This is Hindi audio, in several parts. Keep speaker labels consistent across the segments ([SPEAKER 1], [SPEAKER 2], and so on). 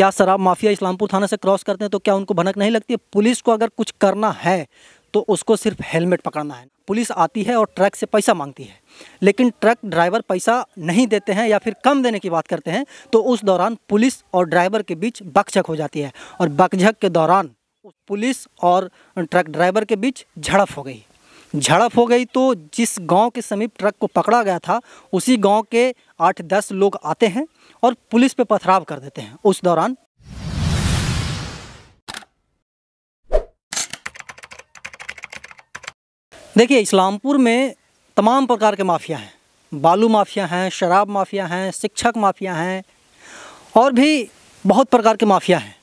[SPEAKER 1] क्या शराब माफिया इस्लामपुर थाना से क्रॉस करते हैं तो क्या उनको भनक नहीं लगती है पुलिस को अगर कुछ करना है तो उसको सिर्फ हेलमेट पकड़ना है पुलिस आती है और ट्रक से पैसा मांगती है लेकिन ट्रक ड्राइवर पैसा नहीं देते हैं या फिर कम देने की बात करते हैं तो उस दौरान पुलिस और ड्राइवर के बीच बकझक हो जाती है और बकझक के दौरान पुलिस और ट्रक ड्राइवर के बीच झड़प हो गई झड़प हो गई तो जिस गांव के समीप ट्रक को पकड़ा गया था उसी गांव के आठ दस लोग आते हैं और पुलिस पे पथराव कर देते हैं उस दौरान देखिए इस्लामपुर में तमाम प्रकार के माफिया हैं बालू माफिया हैं शराब माफिया हैं शिक्षक माफिया हैं और भी बहुत प्रकार के माफिया हैं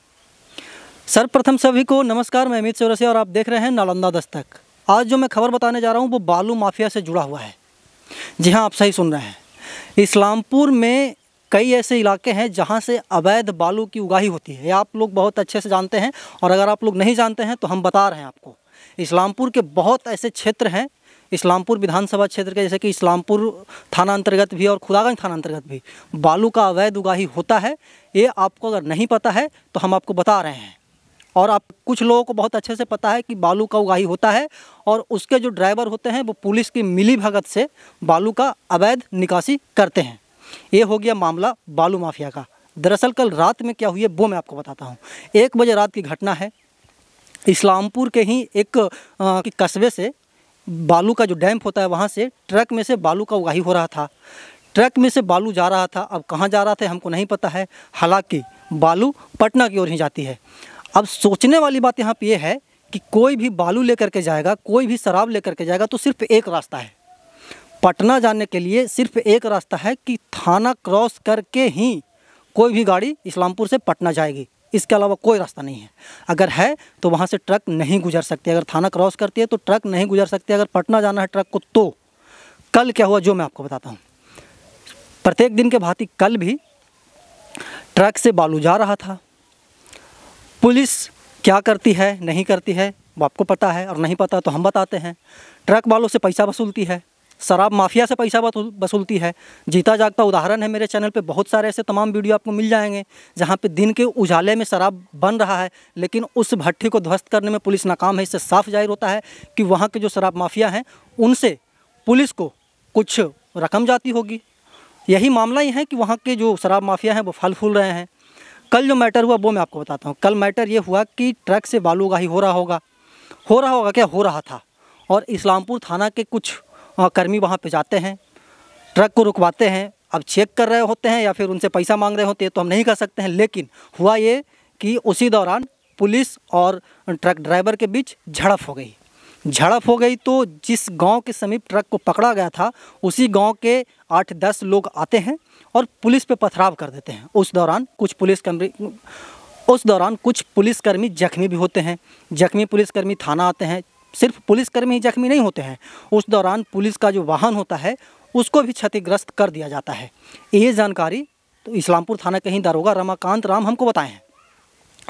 [SPEAKER 1] सर्वप्रथम सभी को नमस्कार मैं अमित चौरसिया और आप देख रहे हैं नालंदा दस्तक आज जो मैं खबर बताने जा रहा हूँ वो बालू माफिया से जुड़ा हुआ है जी हाँ आप सही सुन रहे हैं इस्लामपुर में कई ऐसे इलाके हैं जहाँ से अवैध बालू की उगाही होती है आप लोग बहुत अच्छे से जानते हैं और अगर आप लोग नहीं जानते हैं तो हम बता रहे हैं आपको इस्लामपुर के बहुत ऐसे क्षेत्र हैं इस्लामपुर विधानसभा क्षेत्र के जैसे कि इस्लामपुर थाना अंतर्गत भी और खुदागंज थाना अंतर्गत भी बालू का अवैध उगाही होता है ये आपको अगर नहीं पता है तो हम आपको बता रहे हैं और आप कुछ लोगों को बहुत अच्छे से पता है कि बालू का उगाही होता है और उसके जो ड्राइवर होते हैं वो पुलिस की मिली भगत से बालू का अवैध निकासी करते हैं ये हो गया मामला बालू माफिया का दरअसल कल रात में क्या हुई है वो मैं आपको बताता हूँ एक बजे रात की घटना है इस्लामपुर के ही एक कस्बे से बालू का जो डैम्प होता है वहाँ से ट्रक में से बालू का उगाही हो रहा था ट्रक में से बालू जा रहा था अब कहाँ जा रहा था हमको नहीं पता है हालांकि बालू पटना की ओर ही जाती है अब सोचने वाली बात यहाँ पर ये है कि कोई भी बालू लेकर के जाएगा कोई भी शराब लेकर के जाएगा तो सिर्फ एक रास्ता है पटना जाने के लिए सिर्फ एक रास्ता है कि थाना क्रॉस करके ही कोई भी गाड़ी इस्लामपुर से पटना जाएगी इसके अलावा कोई रास्ता नहीं है अगर है तो वहाँ से ट्रक नहीं गुजर सकती अगर थाना क्रॉस करती है तो ट्रक नहीं गुजर सकती अगर पटना जाना है ट्रक को तो कल क्या हुआ जो मैं आपको बताता हूँ प्रत्येक दिन के भांति कल भी ट्रक से बालू जा रहा था पुलिस क्या करती है नहीं करती है वो आपको पता है और नहीं पता तो हम बताते हैं ट्रक वालों से पैसा वसूलती है शराब माफिया से पैसा वसूलती है जीता जागता उदाहरण है मेरे चैनल पे बहुत सारे ऐसे तमाम वीडियो आपको मिल जाएंगे जहाँ पे दिन के उजाले में शराब बन रहा है लेकिन उस भट्टी को ध्वस्त करने में पुलिस नाकाम है इससे साफ जाहिर होता है कि वहाँ के जो शराब माफिया हैं उनसे पुलिस को कुछ रकम जाती होगी यही मामला ही है कि वहाँ के जो शराब माफिया हैं वो फल फूल रहे हैं कल जो मैटर हुआ वो मैं आपको बताता हूँ कल मैटर ये हुआ कि ट्रक से बालूगाही हो रहा होगा हो रहा होगा क्या हो रहा था और इस्लामपुर थाना के कुछ कर्मी वहाँ पे जाते हैं ट्रक को रुकवाते हैं अब चेक कर रहे होते हैं या फिर उनसे पैसा मांग रहे होते हैं तो हम नहीं कर सकते हैं लेकिन हुआ ये कि उसी दौरान पुलिस और ट्रक ड्राइवर के बीच झड़प हो गई झड़प हो गई तो जिस गांव के समीप ट्रक को पकड़ा गया था उसी गांव के आठ दस लोग आते हैं और पुलिस पे पथराव कर देते हैं उस दौरान कुछ पुलिसकर्मी उस दौरान कुछ पुलिसकर्मी जख्मी भी होते हैं जख्मी पुलिसकर्मी थाना आते हैं सिर्फ पुलिसकर्मी ही जख्मी नहीं होते हैं उस दौरान पुलिस का जो वाहन होता है उसको भी क्षतिग्रस्त कर दिया जाता है ये जानकारी तो इस्लामपुर थाना के ही दारोगा रमाकांत राम हमको बताए हैं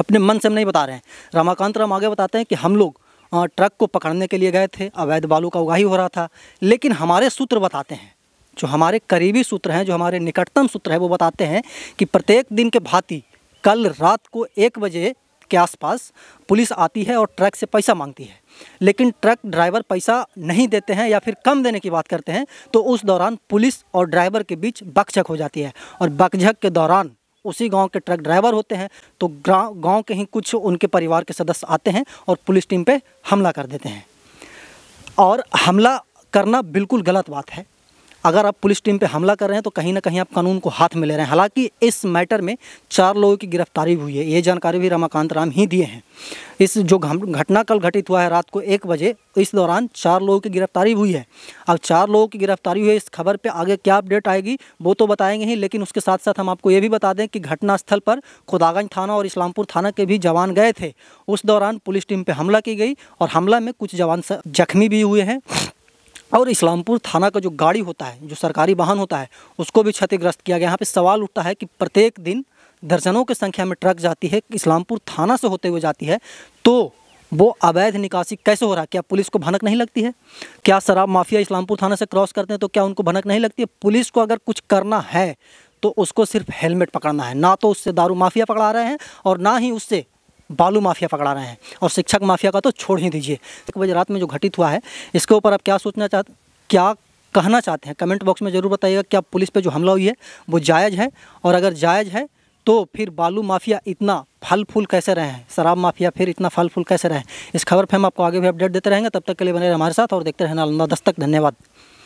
[SPEAKER 1] अपने मन से हम नहीं बता रहे हैं रमाकांत राम आगे बताते हैं कि हम लोग ट्रक को पकड़ने के लिए गए थे अवैध बालू का उगाही हो रहा था लेकिन हमारे सूत्र बताते हैं जो हमारे करीबी सूत्र हैं जो हमारे निकटतम सूत्र हैं वो बताते हैं कि प्रत्येक दिन के भांति कल रात को एक बजे के आसपास पुलिस आती है और ट्रक से पैसा मांगती है लेकिन ट्रक ड्राइवर पैसा नहीं देते हैं या फिर कम देने की बात करते हैं तो उस दौरान पुलिस और ड्राइवर के बीच बकझक हो जाती है और बकझक के दौरान उसी गांव के ट्रक ड्राइवर होते हैं तो गांव के ही कुछ उनके परिवार के सदस्य आते हैं और पुलिस टीम पे हमला कर देते हैं और हमला करना बिल्कुल गलत बात है अगर आप पुलिस टीम पे हमला कर रहे हैं तो कहीं ना कहीं आप कानून को हाथ में ले रहे हैं हालांकि इस मैटर में चार लोगों की गिरफ्तारी हुई है ये जानकारी भी रमाकांत राम ही दिए हैं इस जो घटना कल घटित हुआ है रात को एक बजे इस दौरान चार लोगों की गिरफ्तारी हुई है अब चार लोगों की गिरफ्तारी हुई है इस खबर पर आगे क्या अपडेट आएगी वो तो बताएंगे ही लेकिन उसके साथ साथ हम आपको ये भी बता दें कि घटनास्थल पर खुदागंज थाना और इस्लामपुर थाना के भी जवान गए थे उस दौरान पुलिस टीम पर हमला की गई और हमला में कुछ जवान जख्मी भी हुए हैं और इस्लामपुर थाना का जो गाड़ी होता है जो सरकारी वाहन होता है उसको भी क्षतिग्रस्त किया गया यहाँ पे सवाल उठता है कि प्रत्येक दिन दर्जनों की संख्या में ट्रक जाती है इस्लामपुर थाना से होते हुए जाती है तो वो अवैध निकासी कैसे हो रहा है क्या पुलिस को भनक नहीं लगती है क्या शराब माफिया इस्लामपुर थाना से क्रॉस करते हैं तो क्या उनको भनक नहीं लगती है पुलिस को अगर कुछ करना है तो उसको सिर्फ हेलमेट पकड़ना है ना तो उससे दारू माफिया पकड़ा रहे हैं और ना ही उससे बालू माफिया पकड़ा रहे हैं और शिक्षक माफिया का तो छोड़ ही दीजिए एक बजे रात में जो घटित हुआ है इसके ऊपर आप क्या सोचना चाहते क्या कहना चाहते हैं कमेंट बॉक्स में ज़रूर बताइएगा क्या पुलिस पे जो हमला हुई है वो जायज़ है और अगर जायज़ है तो फिर बालू माफिया इतना फल फूल कैसे रहे हैं शराब माफिया फिर इतना फल फूल कैसे रहे इस खबर पर हम आपको आगे भी अपडेट देते रहेंगे तब तक के लिए बने रहे हमारे साथ और देखते रहना अलंदा दस्तक धन्यवाद